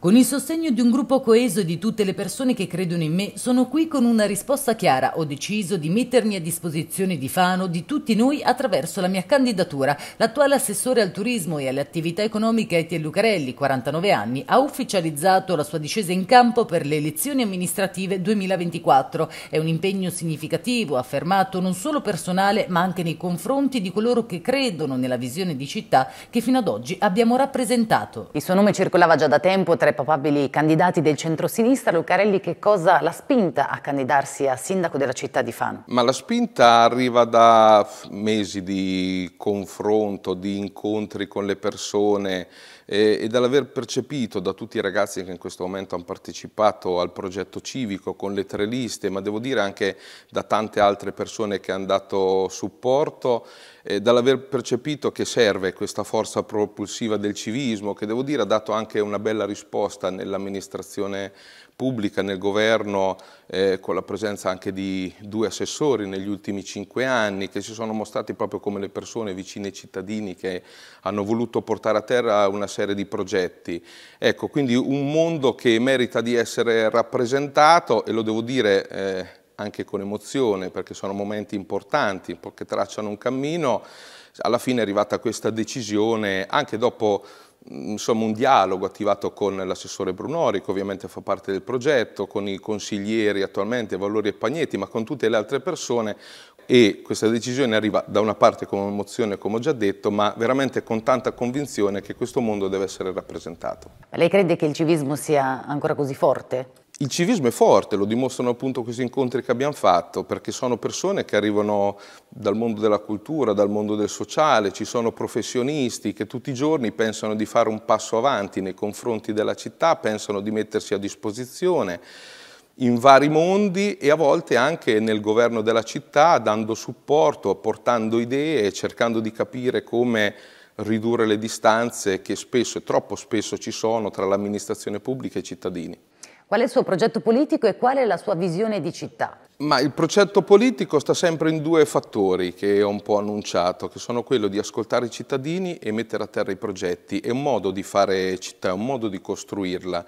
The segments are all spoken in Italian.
Con il sostegno di un gruppo coeso e di tutte le persone che credono in me, sono qui con una risposta chiara. Ho deciso di mettermi a disposizione di Fano, di tutti noi, attraverso la mia candidatura. L'attuale assessore al turismo e alle attività economiche Etienne Lucarelli, 49 anni, ha ufficializzato la sua discesa in campo per le elezioni amministrative 2024. È un impegno significativo, affermato non solo personale, ma anche nei confronti di coloro che credono nella visione di città che fino ad oggi abbiamo rappresentato. Il suo nome circolava già da tempo tra tra i papabili candidati del centrosinistra, Lucarelli che cosa l'ha spinta a candidarsi a sindaco della città di Fano? Ma la spinta arriva da mesi di confronto, di incontri con le persone eh, e dall'aver percepito da tutti i ragazzi che in questo momento hanno partecipato al progetto civico con le tre liste, ma devo dire anche da tante altre persone che hanno dato supporto, eh, dall'aver percepito che serve questa forza propulsiva del civismo, che devo dire ha dato anche una bella risposta posta nell'amministrazione pubblica, nel governo, eh, con la presenza anche di due assessori negli ultimi cinque anni, che si sono mostrati proprio come le persone vicine ai cittadini che hanno voluto portare a terra una serie di progetti. Ecco, quindi un mondo che merita di essere rappresentato e lo devo dire eh, anche con emozione, perché sono momenti importanti, che tracciano un cammino, alla fine è arrivata questa decisione, anche dopo Mm, insomma, un dialogo attivato con l'assessore Brunori, che ovviamente fa parte del progetto, con i consiglieri attualmente, Valori e Pagnetti, ma con tutte le altre persone e questa decisione arriva da una parte con emozione, come ho già detto, ma veramente con tanta convinzione che questo mondo deve essere rappresentato. lei crede che il civismo sia ancora così forte? il civismo è forte, lo dimostrano appunto questi incontri che abbiamo fatto, perché sono persone che arrivano dal mondo della cultura, dal mondo del sociale, ci sono professionisti che tutti i giorni pensano di fare un passo avanti nei confronti della città, pensano di mettersi a disposizione in vari mondi e a volte anche nel governo della città, dando supporto, apportando idee, cercando di capire come ridurre le distanze che spesso e troppo spesso ci sono tra l'amministrazione pubblica e i cittadini. Qual è il suo progetto politico e qual è la sua visione di città? Ma il progetto politico sta sempre in due fattori che ho un po' annunciato, che sono quello di ascoltare i cittadini e mettere a terra i progetti. È un modo di fare città, è un modo di costruirla.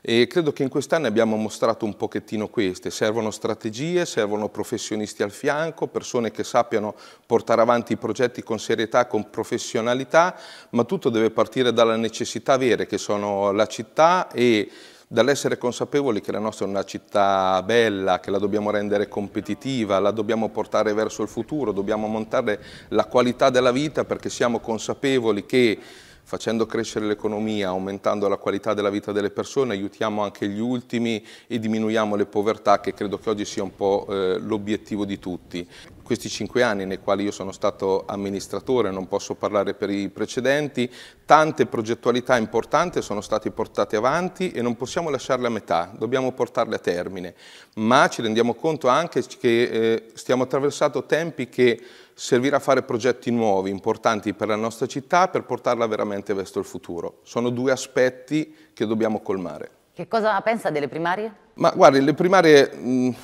E credo che in quest'anno abbiamo mostrato un pochettino queste. Servono strategie, servono professionisti al fianco, persone che sappiano portare avanti i progetti con serietà, con professionalità, ma tutto deve partire dalla necessità vere che sono la città e dall'essere consapevoli che la nostra è una città bella, che la dobbiamo rendere competitiva, la dobbiamo portare verso il futuro, dobbiamo montare la qualità della vita perché siamo consapevoli che facendo crescere l'economia, aumentando la qualità della vita delle persone, aiutiamo anche gli ultimi e diminuiamo le povertà che credo che oggi sia un po' eh, l'obiettivo di tutti questi cinque anni nei quali io sono stato amministratore, non posso parlare per i precedenti, tante progettualità importanti sono state portate avanti e non possiamo lasciarle a metà, dobbiamo portarle a termine, ma ci rendiamo conto anche che eh, stiamo attraversando tempi che servirà a fare progetti nuovi, importanti per la nostra città, per portarla veramente verso il futuro. Sono due aspetti che dobbiamo colmare. Che cosa pensa delle primarie? Ma guardi, le primarie... Mh,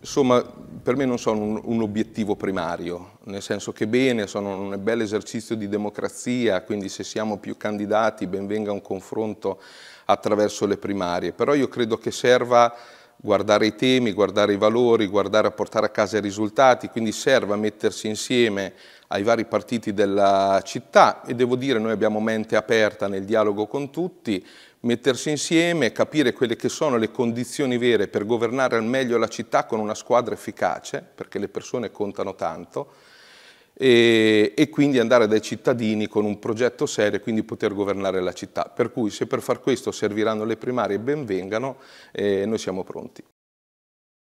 Insomma, per me non sono un, un, obiettivo primario, nel senso che bene, sono un bel esercizio di democrazia, quindi se siamo più candidati ben venga un confronto attraverso le primarie, però io credo che serva guardare i temi, guardare i valori, guardare a portare a casa i risultati, quindi serve a mettersi insieme ai vari partiti della città e devo dire noi abbiamo mente aperta nel dialogo con tutti, mettersi insieme, capire quelle che sono le condizioni vere per governare al meglio la città con una squadra efficace, perché le persone contano tanto, e, e, quindi andare dai cittadini con un progetto serio e quindi poter governare la città. Per cui se per far questo serviranno le primarie ben vengano, eh, noi siamo pronti.